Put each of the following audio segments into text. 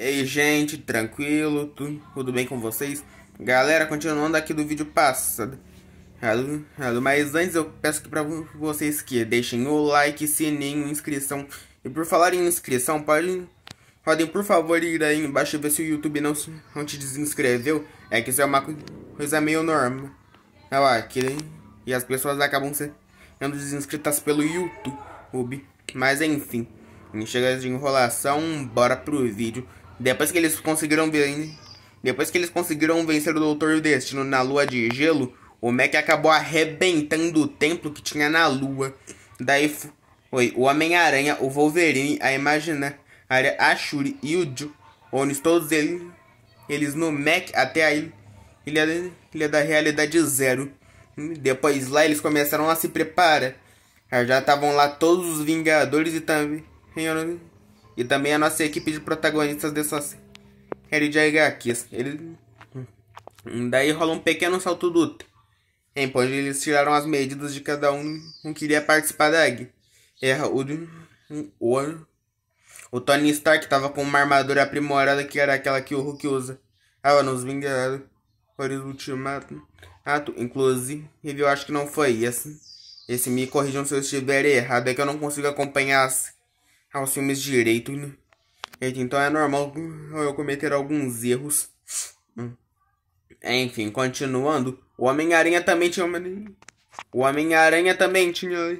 Ei gente, tranquilo? Tudo, bem com vocês? Galera, continuando aqui do vídeo passado Mas antes eu peço que vocês que deixem o like, sininho, inscrição E por falar em inscrição, podem, podem por favor ir aí embaixo e ver se o YouTube não, não te desinscreveu É que isso é uma coisa meio normal Olha é, lá, que, e as pessoas acabam sendo desinscritas pelo YouTube Mas enfim, chega de enrolação, bora pro vídeo depois que eles conseguiram vencer, depois que eles conseguiram vencer o Doutor Destino na Lua de Gelo, o Mac acabou arrebentando o templo que tinha na Lua. Daí foi o Homem-Aranha, o Wolverine, a Imagina a Ashuri e o Jones, todos eles, eles no Mac até a ele ilha é, é da Realidade Zero. Depois lá eles começaram a se preparar. Já estavam lá todos os Vingadores e também e também a nossa equipe de protagonistas dessas série de HQs. Assim, ele... Hum. Daí rola um pequeno salto do em é, pois eles tiraram as medidas de cada um, que iria participar da guerra Erra é, o, o, o Tony Stark estava com uma armadura aprimorada que era aquela que o Hulk usa. ela ah, nos Vingadores Ultimato. Ato, inclusive, eu acho que não foi esse. Esse me corrijam se eu estiver errado, é que eu não consigo acompanhar as aos filmes direito. Né? Assim, então é normal eu cometer alguns erros. Enfim, continuando, o Homem-Aranha também tinha uma... Né? O Homem-Aranha também tinha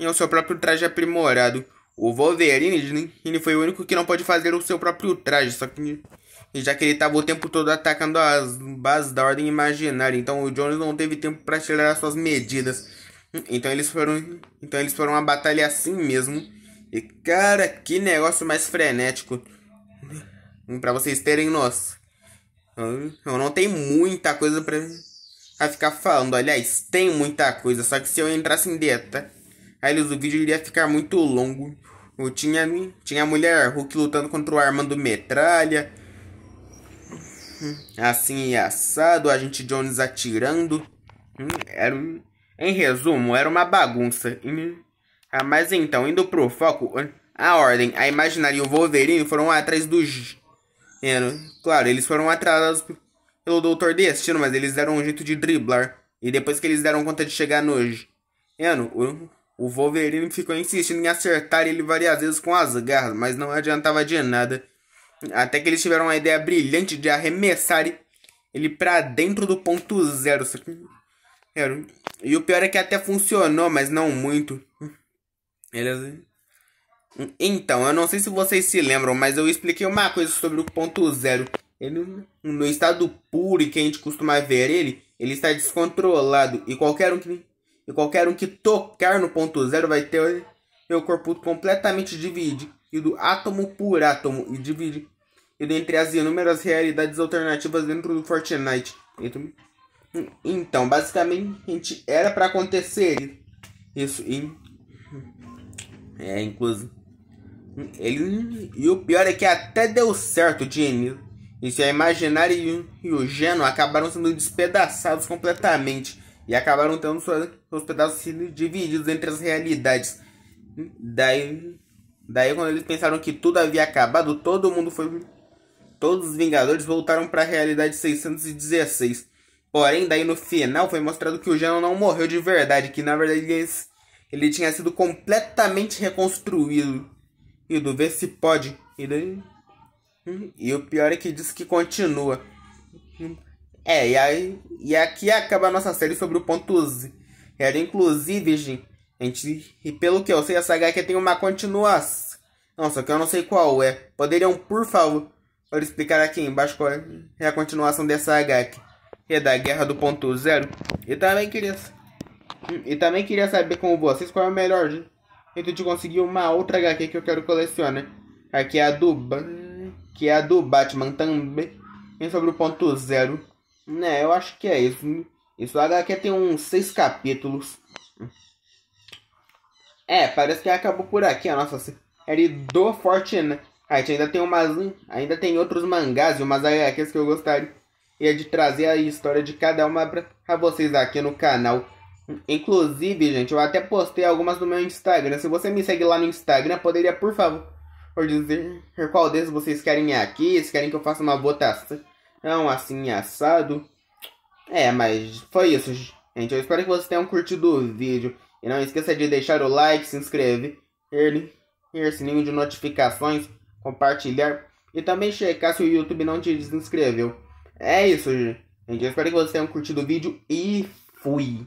né? o seu próprio traje aprimorado. O Wolverine ele foi o único que não pode fazer o seu próprio traje, só que já que ele estava o tempo todo atacando as bases da ordem imaginária, então o Jones não teve tempo para tirar as suas medidas. Então eles foram, então eles foram uma batalha assim mesmo. E cara, que negócio mais frenético. Hum, pra vocês terem noção. Eu não tenho muita coisa pra, pra ficar falando. Aliás, tem muita coisa. Só que se eu entrasse em detalhes o vídeo iria ficar muito longo. Eu tinha, tinha a mulher Hulk lutando contra o Armando Metralha. Assim e assado, a gente Jones atirando. Hum, era, em resumo, era uma bagunça. Hum. Ah, mas então, indo pro foco, a Ordem, a Imaginária e o Wolverine foram atrás dos... É, claro, eles foram atrasados pelo Doutor Destino, mas eles deram um jeito de driblar. E depois que eles deram conta de chegar no... Eno, o, o Wolverine ficou insistindo em acertar ele várias vezes com as garras, mas não adiantava de nada. Até que eles tiveram uma ideia brilhante de arremessar ele para dentro do ponto zero. E o pior é que até funcionou, mas não muito. Beleza? Então, eu não sei se vocês se lembram, mas eu expliquei uma coisa sobre o ponto zero. Ele, no estado puro e que a gente costuma ver ele, ele está descontrolado. E qualquer um que, e qualquer um que tocar no ponto zero vai ter o corpo completamente dividido, átomo por átomo, e dividido entre as inúmeras realidades alternativas dentro do Fortnite. Então, então basicamente, era para acontecer isso. E, é, inclusive. Ele, e o pior é que até deu certo, Jenny. E se a Imaginária e, e o Geno acabaram sendo despedaçados completamente. E acabaram tendo seus pedaços sendo divididos entre as realidades. Daí, daí quando eles pensaram que tudo havia acabado, todo mundo foi... Todos os Vingadores voltaram para a realidade 616. Porém, daí no final foi mostrado que o Geno não morreu de verdade. Que na verdade ele tinha sido completamente reconstruído. E do ver se pode. E, daí... e o pior é que diz que continua. É, e, aí, e aqui acaba a nossa série sobre o ponto Z. Era inclusive, gente. gente e pelo que eu sei, essa HQ tem uma continuação. nossa que eu não sei qual é. Poderiam, por favor, explicar aqui embaixo qual é a continuação dessa HQ. É da Guerra do Ponto Zero. E também queria e também queria saber com vocês qual é o melhor jeito de conseguir uma outra HQ que eu quero colecionar. Né? Aqui é a do, que é a do Batman também. E sobre o ponto zero. Né, eu acho que é isso. Isso a HQ tem uns seis capítulos. É, parece que acabou por aqui a nossa série do Fortnite. Ainda tem umas. Ainda tem outros mangás e umas HQs que eu gostaria de trazer a história de cada uma pra vocês aqui no canal. Inclusive, gente, eu até postei algumas no meu Instagram. Se você me segue lá no Instagram, poderia, por favor, dizer qual desses vocês querem aqui, se querem que eu faça uma votação assim assado. É, mas foi isso, gente. Eu espero que vocês tenham curtido o vídeo. E não esqueça de deixar o like, se inscrever, o sininho de notificações, compartilhar e também checar se o YouTube não te desinscreveu. É isso, gente. Eu espero que vocês tenham curtido o vídeo e fui!